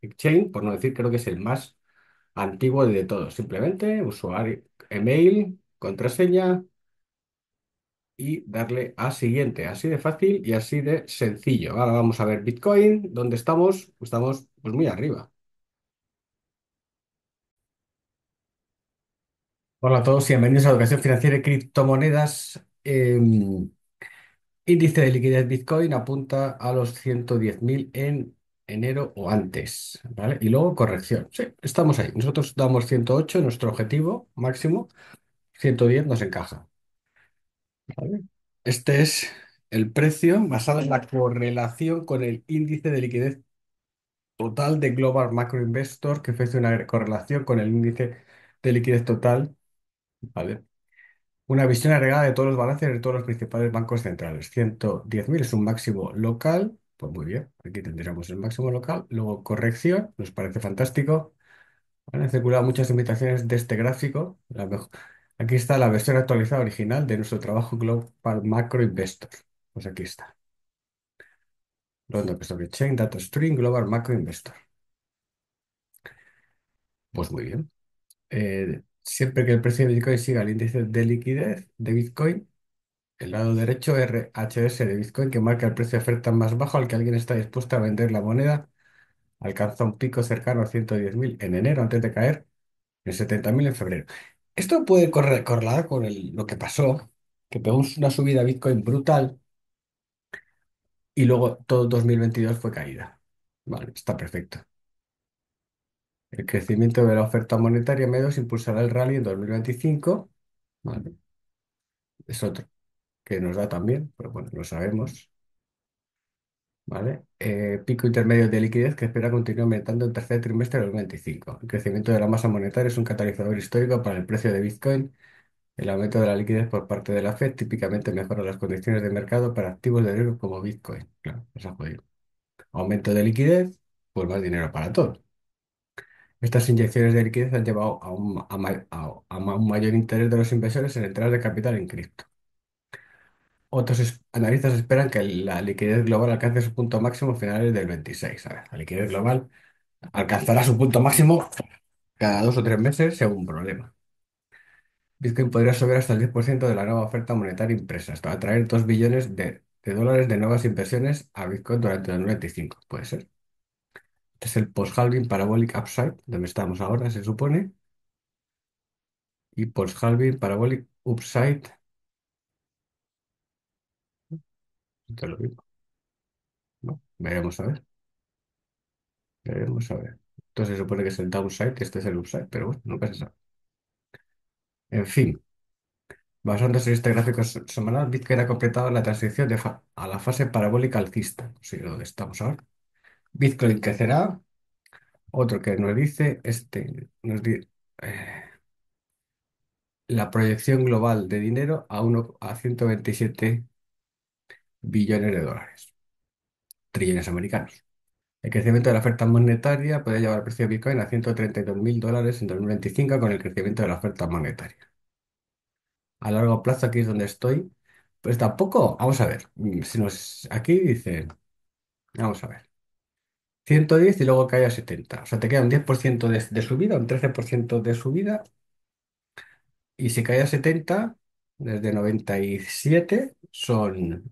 Exchange, por no decir, creo que es el más antiguo de todos. Simplemente usuario, email, contraseña y darle a siguiente. Así de fácil y así de sencillo. Ahora vamos a ver Bitcoin, ¿dónde estamos? Estamos pues muy arriba. Hola a todos y bienvenidos a Educación Financiera y Criptomonedas. Em, índice de liquidez Bitcoin apunta a los 110.000 en enero o antes, ¿vale? Y luego corrección. Sí, estamos ahí. Nosotros damos 108, nuestro objetivo máximo, 110 nos encaja. Este es el precio basado en la correlación con el índice de liquidez total de Global Macro Investor que ofrece una correlación con el índice de liquidez total, ¿vale? Una visión agregada de todos los balances de todos los principales bancos centrales. 110.000 es un máximo local pues muy bien, aquí tendríamos el máximo local. Luego corrección, nos parece fantástico. han circulado muchas imitaciones de este gráfico. Aquí está la versión actualizada original de nuestro trabajo Global Macro Investor. Pues aquí está. London Stock Exchange, Data Stream, Global Macro Investor. Pues muy bien. Eh, siempre que el precio de Bitcoin siga el índice de liquidez de Bitcoin, el lado derecho RHS de Bitcoin, que marca el precio de oferta más bajo al que alguien está dispuesto a vender la moneda, alcanza un pico cercano a 110.000 en enero antes de caer en 70.000 en febrero. Esto puede correlar con lo que pasó, que pegamos una subida a Bitcoin brutal y luego todo 2022 fue caída. Vale, está perfecto. El crecimiento de la oferta monetaria medios impulsará el rally en 2025. Vale, es otro que nos da también, pero bueno, lo sabemos, ¿vale? Eh, pico intermedio de liquidez que espera continuar aumentando en tercer trimestre del 25. El crecimiento de la masa monetaria es un catalizador histórico para el precio de Bitcoin. El aumento de la liquidez por parte de la Fed típicamente mejora las condiciones de mercado para activos de riesgo como Bitcoin. Claro, ha Aumento de liquidez, pues más dinero para todos. Estas inyecciones de liquidez han llevado a un, mayor interés de los inversores en entrar de capital en cripto. Otros analistas esperan que la liquidez global alcance su punto máximo a finales del 26. A la liquidez global alcanzará su punto máximo cada dos o tres meses según problema. Bitcoin podría subir hasta el 10% de la nueva oferta monetaria impresa, a traer 2 billones de, dólares de nuevas inversiones a Bitcoin durante el 95, Puede ser. Este es el post-halving parabolic upside, donde estamos ahora, se supone, y post-halving parabolic upside lo ¿no? Veremos a ver. Veremos a ver. Entonces se supone que es el downside, este es el upside, pero bueno, no se En fin, basándose en este gráfico semanal, Bitcoin ha completado la transición de a la fase parabólica alcista, si lo estamos ahora. Bitcoin crecerá. Otro que nos dice, este, nos dice... Eh, la proyección global de dinero a, uno, a 127 billones de dólares, trillones americanos. El crecimiento de la oferta monetaria puede llevar el precio de Bitcoin a 132.000 dólares en 2025 con el crecimiento de la oferta monetaria. A largo plazo, aquí es donde estoy. Pues tampoco, vamos a ver, mm, si nos, aquí dice, vamos a ver, 110 y luego cae a 70. O sea, te queda un 10% de, de subida, un 13% de subida. Y si cae a 70, desde 97 son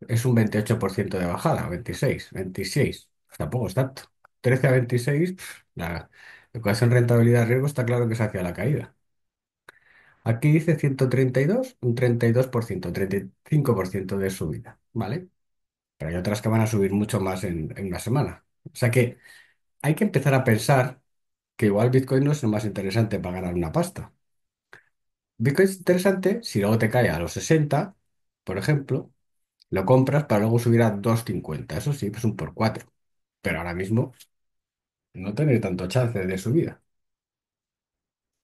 es un 28% de bajada, 26, 26, tampoco es tanto. 13 a 26, la ecuación rentabilidad-riesgo está claro que se hacía la caída. Aquí dice 132, un 32%, 35% de subida, ¿vale? Pero hay otras que van a subir mucho más en, en una semana. O sea que hay que empezar a pensar que igual Bitcoin no es lo más interesante para ganar una pasta. Bitcoin es interesante si luego te cae a los 60, por ejemplo, lo compras para luego subir a 2,50. Eso sí, es pues un por cuatro. Pero ahora mismo no tener tanto chance de subida.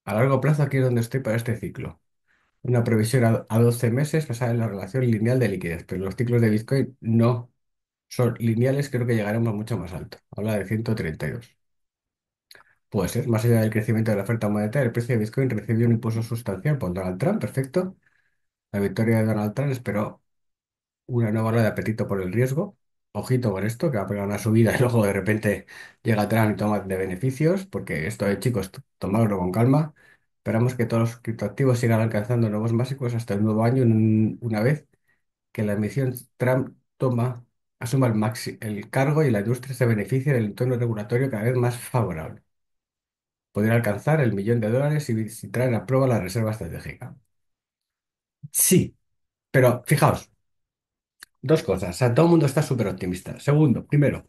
A largo plazo, aquí es donde estoy para este ciclo. Una previsión a, 12 meses basada en la relación lineal de liquidez, pero los ciclos de Bitcoin no son lineales, creo que llegaremos mucho más alto. Habla de 132. Puede ser, más allá del crecimiento de la oferta monetaria, el precio de Bitcoin recibió un impulso sustancial por Donald Trump, perfecto. La victoria de Donald Trump esperó una nueva ola de apetito por el riesgo. Ojito con esto, que va a pegar una subida y luego de repente llega Trump y toma de beneficios, porque esto, de eh, chicos, tomadlo con calma. Esperamos que todos los criptoactivos sigan alcanzando nuevos máximos hasta el nuevo año, una vez que la emisión Trump toma, asuma el, el cargo y la industria se beneficie del entorno regulatorio cada vez más favorable. Poder alcanzar el millón de dólares si, si traen a prueba la reserva estratégica. Sí, pero fijaos. Dos cosas. O sea, todo el mundo está súper optimista. Segundo, primero,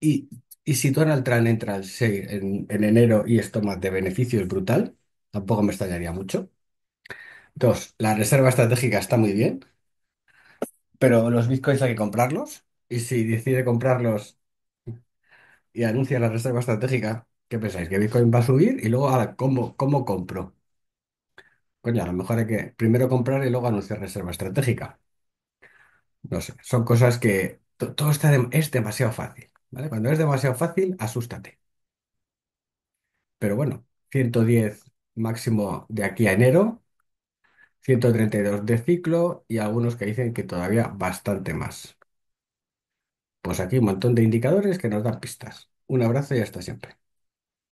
y, si Donald Trump entra el 6 en, en enero y esto más de beneficio es brutal, tampoco me extrañaría mucho. Dos, la reserva estratégica está muy bien, pero los bitcoins hay que comprarlos. Y si decide comprarlos y anuncia la reserva estratégica, ¿qué pensáis? ¿Que Bitcoin va a subir? Y luego, ah, ¿cómo, cómo compro? Coño, a lo mejor hay que primero comprar y luego anunciar reserva estratégica. No sé, son cosas que todo está es demasiado fácil, ¿vale? Cuando es demasiado fácil, asústate. Pero bueno, 110 máximo de aquí a enero, 132 de ciclo y algunos que dicen que todavía bastante más. Pues aquí un montón de indicadores que nos dan pistas. Un abrazo y hasta siempre.